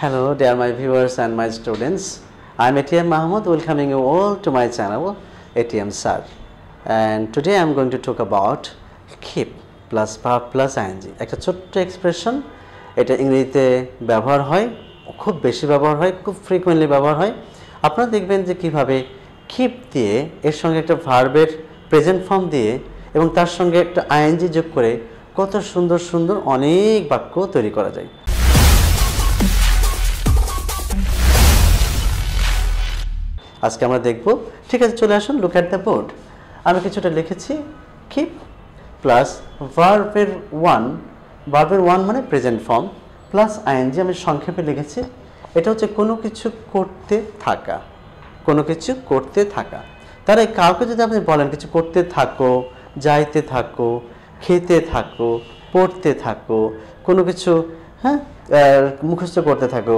Hello dear my viewers and my students. I'm ATM Mahmoud welcoming you all to my channel ATM Sir and today I'm going to talk about keep plus verb plus ing একটা ছোট্ট expression, এটা ইংরেজিতে ব্যবহার হয় খুব বেশি ব্যবহার হয় খুব ফ্রিকোয়েন্টলি ব্যবহার হয় আপনারা দেখবেন যে কিভাবে কিপ দিয়ে এর সঙ্গে একটা ভার্বের প্রেজেন্ট ফর্ম দিয়ে এবং তার সঙ্গে একটা আইএনজি যোগ করে কত সুন্দর সুন্দর অনেক বাক্য তৈরি করা যায় আজকে আমরা দেখব ঠিক আছে চলে আসুন লুক অ্যাট দ্য বোর্ড আমি কিছুটা লিখেছি কিপ প্লাস ভার্ভের ওয়ান ভার্ভের ওয়ান মানে প্রেজেন্ট ফর্ম প্লাস আইএনজি আমি সংক্ষেপে লিখেছি এটা হচ্ছে কোনো কিছু করতে থাকা কোনো কিছু করতে থাকা এই কাউকে যদি আপনি বলেন কিছু করতে থাকো যাইতে থাকো খেতে থাকো পড়তে থাকো কোনো কিছু হ্যাঁ মুখস্থ করতে থাকো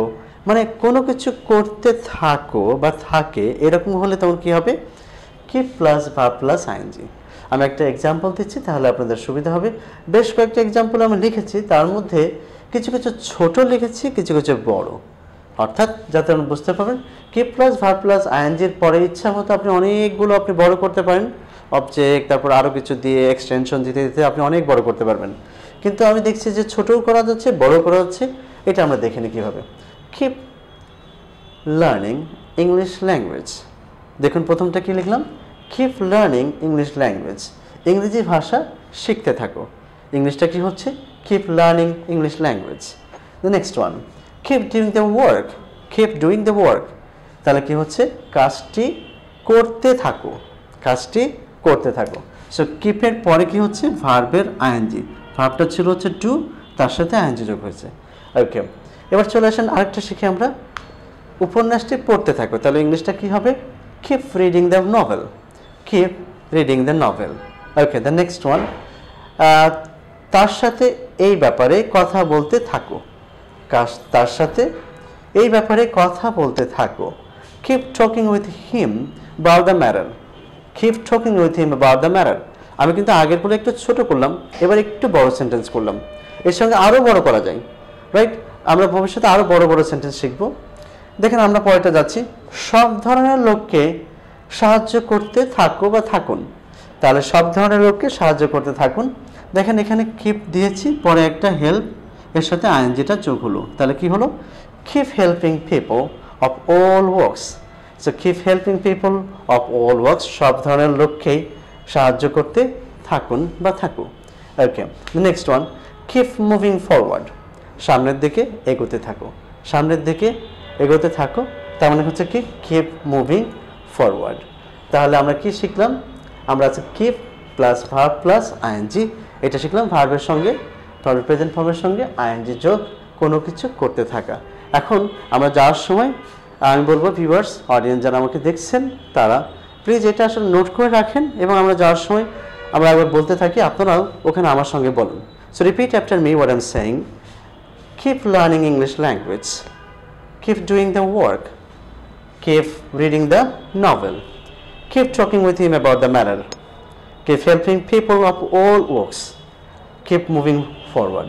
মানে কোনো কিছু করতে থাকো বা থাকে এরকম হলে তখন কি হবে কি প্লাস বা প্লাস আইনজি আমি একটা এক্সাম্পল দিচ্ছি তাহলে আপনাদের সুবিধা হবে বেশ কয়েকটা এক্সাম্পল আমি লিখেছি তার মধ্যে কিছু কিছু ছোট লিখেছি কিছু কিছু বড় অর্থাৎ যাতে আপনি বুঝতে পারবেন কি প্লাস ভার প্লাস আইএনজির পরে ইচ্ছা মতো আপনি অনেকগুলো আপনি বড় করতে পারেন অবজেক্ট তারপর আরও কিছু দিয়ে এক্সটেনশন দিতে দিতে আপনি অনেক বড় করতে পারবেন কিন্তু আমি দেখছি যে ছোটও করা যাচ্ছে বড়ও করা যাচ্ছে এটা আমরা দেখিনি কীভাবে keep learning English language দেখুন প্রথমটা কি লিখলাম কিপ লার্নিং ইংলিশ ল্যাঙ্গুয়েজ ইংরেজি ভাষা শিখতে থাকো ইংলিশটা কি হচ্ছে keep learning English language the next one keep doing the work keep doing the work তাহলে কি হচ্ছে কাজটি করতে থাকো কাজটি করতে থাকো সো কিপের পরে কি হচ্ছে ভার্বের আইএনজি ভার্বটা ছিল হচ্ছে টু তার সাথে আইএনজি যোগ হয়েছে ওকে এবার চলে আসেন আরেকটা শিখে আমরা উপন্যাসটি পড়তে থাকবো তাহলে ইংলিশটা কি হবে keep reading the novel keep reading the novel okay the next one তার সাথে এই ব্যাপারে কথা বলতে থাকো তার সাথে এই ব্যাপারে কথা বলতে থাকো keep talking with him about the matter keep talking with him about the ম্যারার আমি কিন্তু আগের বলে একটু ছোট করলাম এবার একটু বড় সেন্টেন্স করলাম এর সঙ্গে আরও বড় করা যায় রাইট আমরা ভবিষ্যতে আরও বড় বড় সেন্টেন্স শিখব দেখেন আমরা পরেটা যাচ্ছি সব ধরনের লোককে সাহায্য করতে থাকো বা থাকুন তাহলে সব ধরনের লোককে সাহায্য করতে থাকুন দেখেন এখানে কিপ দিয়েছি পরে একটা হেল্প এর সাথে আইন যেটা যোগ হলো তাহলে কি হলো keep helping people of all works so keep helping people of all works সব ধরনের লোককে সাহায্য করতে থাকুন বা থাকু okay next one keep moving forward সামনের দিকে এগোতে থাকো সামনের দিকে এগোতে থাকো তার মানে হচ্ছে কি কিপ মুভিং ফরওয়ার্ড তাহলে আমরা কি শিখলাম আমরা আছে keep plus verb plus ING এটা শিখলাম ভার্বের সঙ্গে ভার্বের প্রেজেন্ট ফর্মের সঙ্গে আইএনজি যোগ কোনো কিছু করতে থাকা এখন আমরা যাওয়ার সময় আমি বলবো ভিউয়ার্স অডিয়েন্স যারা আমাকে দেখছেন তারা প্লিজ এটা আসলে নোট করে রাখেন এবং আমরা যাওয়ার সময় আমরা একবার বলতে থাকি আপনারাও ওখানে আমার সঙ্গে বলুন so repeat after me what I am saying keep learning English language, keep doing the work, keep reading the novel, keep talking with him about the matter, keep helping people of all walks, keep moving forward.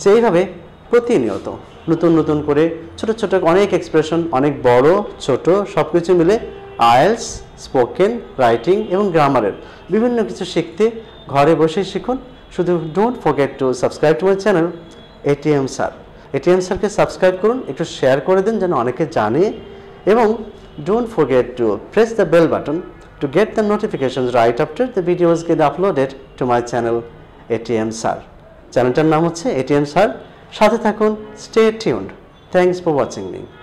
সে এইভাবে প্রতিনিয়ত নতুন নতুন করে ছোট ছোট অনেক expression অনেক বড় ছোট সব কিছু মিলে আয়েলস স্পোকেন রাইটিং এবং গ্রামারের বিভিন্ন কিছু শিখতে ঘরে বসে শিখুন শুধু don't forget to subscribe to my channel ATM sir ATM স্যারকে সাবস্ক্রাইব করুন একটু শেয়ার করে দিন যেন অনেকে জানে এবং don't forget to press the bell button to get the notification right after the videos get uploaded to my channel ATM sir চ্যানেলটার নাম হচ্ছে এটিএম স্যার সাথে থাকুন stay tuned thanks for watching me